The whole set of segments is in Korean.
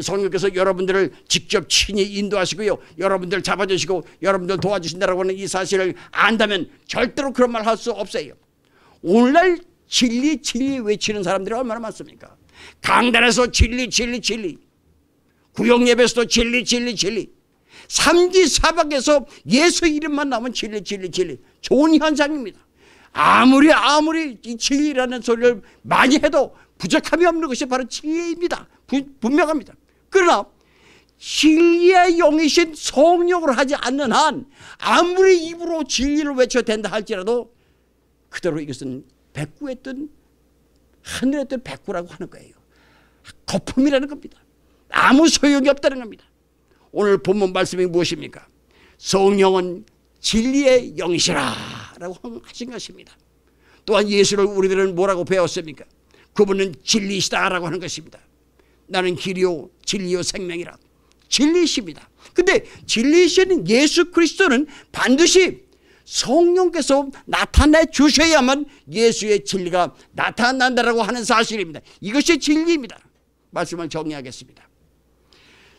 성령께서 여러분들을 직접 친히 인도하시고요. 여러분들 잡아주시고 여러분들 도와주신다라고 하는 이 사실을 안다면 절대로 그런 말 할 수 없어요. 오늘날 진리 진리 외치는 사람들이 얼마나 많습니까? 강단에서 진리 진리 진리 구역예배에서도 진리 진리 진리 삼지사박에서 예수 이름만 나오면 진리 진리 진리 좋은 현상입니다. 아무리 아무리 이 진리라는 소리를 많이 해도 부족함이 없는 것이 바로 진리입니다. 부, 분명합니다. 그러나 진리의 영이신 성령으로 하지 않는 한 아무리 입으로 진리를 외쳐 된다 할지라도 그대로 이것은 백구의 뜻 하늘의 뜻 백구라고 하는 거예요. 거품이라는 겁니다. 아무 소용이 없다는 겁니다. 오늘 본문 말씀이 무엇입니까? 성령은 진리의 영이시라 라고 하신 것입니다. 또한 예수를 우리들은 뭐라고 배웠습니까? 그분은 진리시다라고 하는 것입니다. 나는 길이요 진리요 생명이라 진리십니다. 근데 진리시는 예수 그리스도는 반드시 성령께서 나타내 주셔야만 예수의 진리가 나타난다라고 하는 사실입니다. 이것이 진리입니다. 말씀을 정리하겠습니다.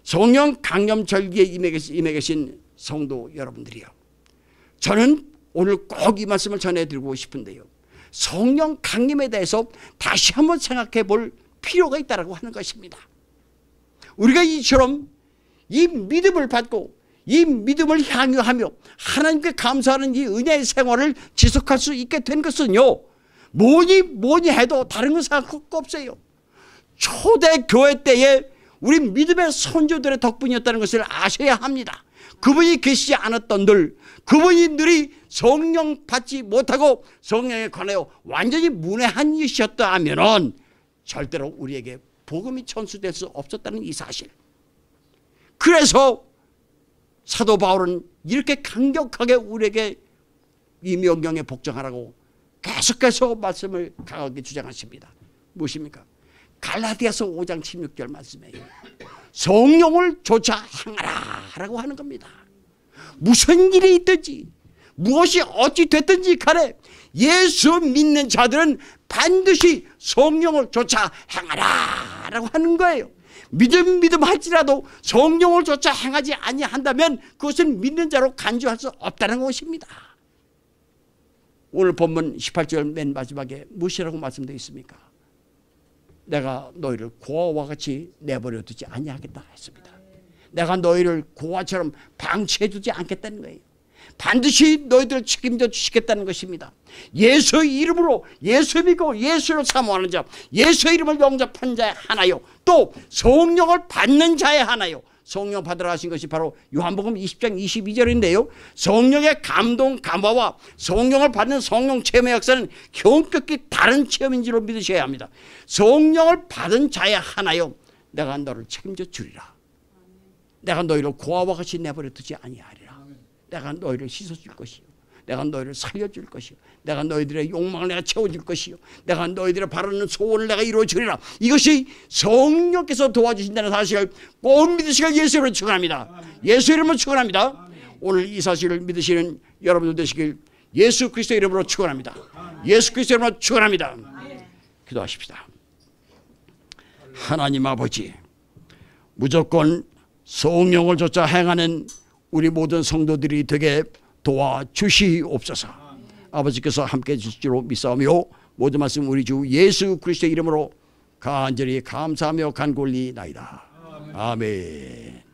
성령 강염절기에 임해계신 성도 여러분들이요. 저는 오늘 꼭 이 말씀을 전해드리고 싶은데요. 성령 강림에 대해서 다시 한번 생각해 볼 필요가 있다라고 하는 것입니다. 우리가 이처럼 이 믿음을 받고 이 믿음을 향유하며 하나님께 감사하는 이 은혜의 생활을 지속할 수 있게 된 것은요. 뭐니 뭐니 해도 다른 건 생각할 거 없어요. 초대교회 때에 우리 믿음의 선조들의 덕분이었다는 것을 아셔야 합니다. 그분이 계시지 않았던 늘 그분이 들이 성령 받지 못하고 성령에 관하여 완전히 문외한 이셨다면은 절대로 우리에게 복음이 전수될 수 없었다는 이 사실. 그래서 사도 바울은 이렇게 강력하게 우리에게 이 명령에 복종하라고 계속해서 말씀을 강하게 주장하십니다. 무엇입니까? 갈라디아서 5장 16절 말씀이에요. 성령을 조차 행하라라고 하는 겁니다. 무슨 일이 있든지 무엇이 어찌 됐든지 간에 예수 믿는 자들은 반드시 성령을 조차 행하라라고 하는 거예요. 믿음 믿음 할지라도 성령을 조차 행하지 아니한다면 그것은 믿는 자로 간주할 수 없다는 것입니다. 오늘 본문 18절 맨 마지막에 무엇이라고 말씀되어 있습니까? 내가 너희를 고아와 같이 내버려 두지 아니하겠다 했습니다. 내가 너희를 고아처럼 방치해 두지 않겠다는 거예요. 반드시 너희들 책임져 주시겠다는 것입니다. 예수의 이름으로 예수 믿고 예수를 사모하는 자 예수의 이름을 영접한 자의 하나요 또 성령을 받는 자의 하나요 성령 받으라 하신 것이 바로 요한복음 20장 22절인데요. 성령의 감동 감화와 성령을 받는 성령 체험의 역사는 경격히 다른 체험인 지로 믿으셔야 합니다. 성령을 받은 자의 하나요. 내가 너를 책임져 주리라. 내가 너희를 고아와 같이 내버려 두지 아니하리 내가 너희를 씻어줄 것이요. 내가 너희를 살려줄 것이요. 내가 너희들의 욕망을 내가 채워줄 것이요. 내가 너희들의 바라는 소원을 내가 이루어주리라. 이것이 성령께서 도와주신다는 사실을 꼭 믿으시길 예수 이름으로 축원합니다. 예수 이름으로 축원합니다. 오늘 이 사실을 믿으시는 여러분들 되시길 예수 그리스도 이름으로 축원합니다. 예수 그리스도 이름으로 축원합니다. 기도하십시다. 하나님 아버지 무조건 성령을 좇아 행하는 우리 모든 성도들이 되게 도와주시옵소서. 아버지께서 함께 주시 줄로 믿사오며 모든 말씀 우리 주 예수 그리스도의 이름으로 간절히 감사하며 간골리나이다. 아멘.